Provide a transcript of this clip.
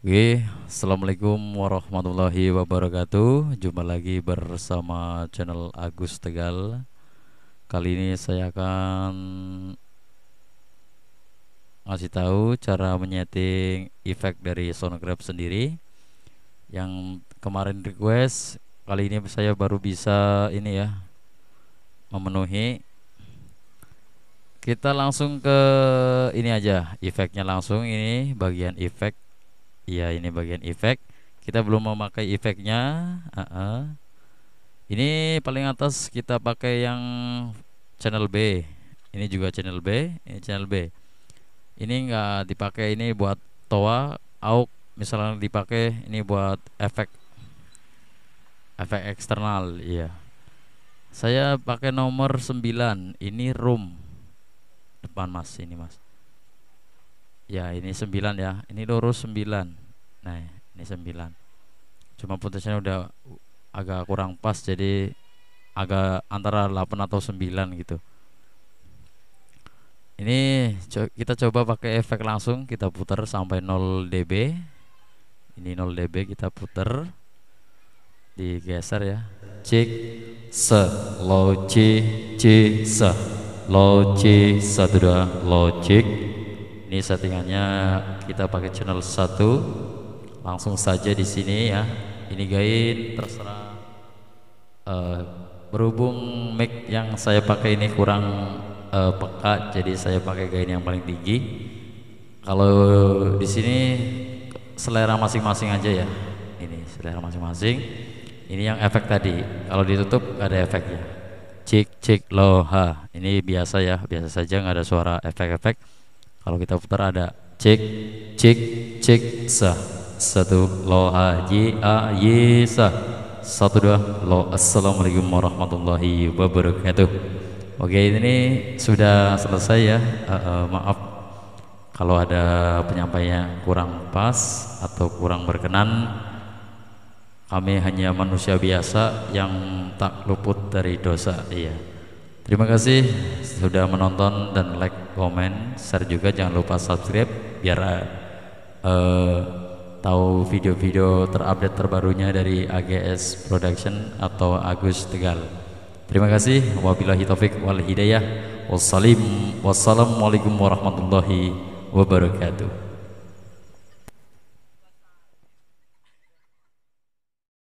Oke, assalamualaikum warahmatullahi wabarakatuh. Jumpa lagi bersama channel Agus Tegal. Kali ini saya akan ngasih tahu cara menyeting efek dari sonograf sendiri. Yang kemarin request, kali ini saya baru bisa ini ya memenuhi. Kita langsung ke ini aja, efeknya langsung ini bagian efek Iya ini bagian efek Kita belum memakai efeknya uh -uh. Ini paling atas kita pakai yang channel B Ini juga channel B Ini channel B Ini enggak dipakai ini buat toa Auk misalnya dipakai ini buat efek efek eksternal iya saya pakai nomor 9 ini room depan mas ini mas ya ini 9 ya ini lurus 9 nah ini 9 cuma putusnya udah agak kurang pas jadi agak antara 8 atau 9 gitu ini co kita coba pakai efek langsung kita putar sampai 0 dB ini 0 dB kita putar digeser ya C se lo c c se lo c satu dua lo C ini settingannya kita pakai channel 1. Langsung saja di sini ya. Ini gain terserah uh, berhubung mic yang saya pakai ini kurang uh, peka jadi saya pakai gain yang paling tinggi. Kalau di sini selera masing-masing aja ya. Ini selera masing-masing. Ini yang efek tadi. Kalau ditutup gak ada efeknya. Cik cik loha. Ini biasa ya, biasa saja nggak ada suara efek-efek. Kalau kita putar ada cek cek cek sa satu lo a y a y sa satu dua lo assalamualaikum warahmatullahi wabarakatuh. Oke ini sudah selesai ya. Eh, eh, maaf kalau ada penyampaian kurang pas atau kurang berkenan. Kami hanya manusia biasa yang tak luput dari dosa. Iya. Terima kasih sudah menonton dan like, komen, share juga jangan lupa subscribe biar uh, tahu video-video terupdate terbarunya dari AGS Production atau Agus Tegal. Terima kasih. Wabillahi taufik wal hidayah. Wassalamualaikum warahmatullahi wabarakatuh.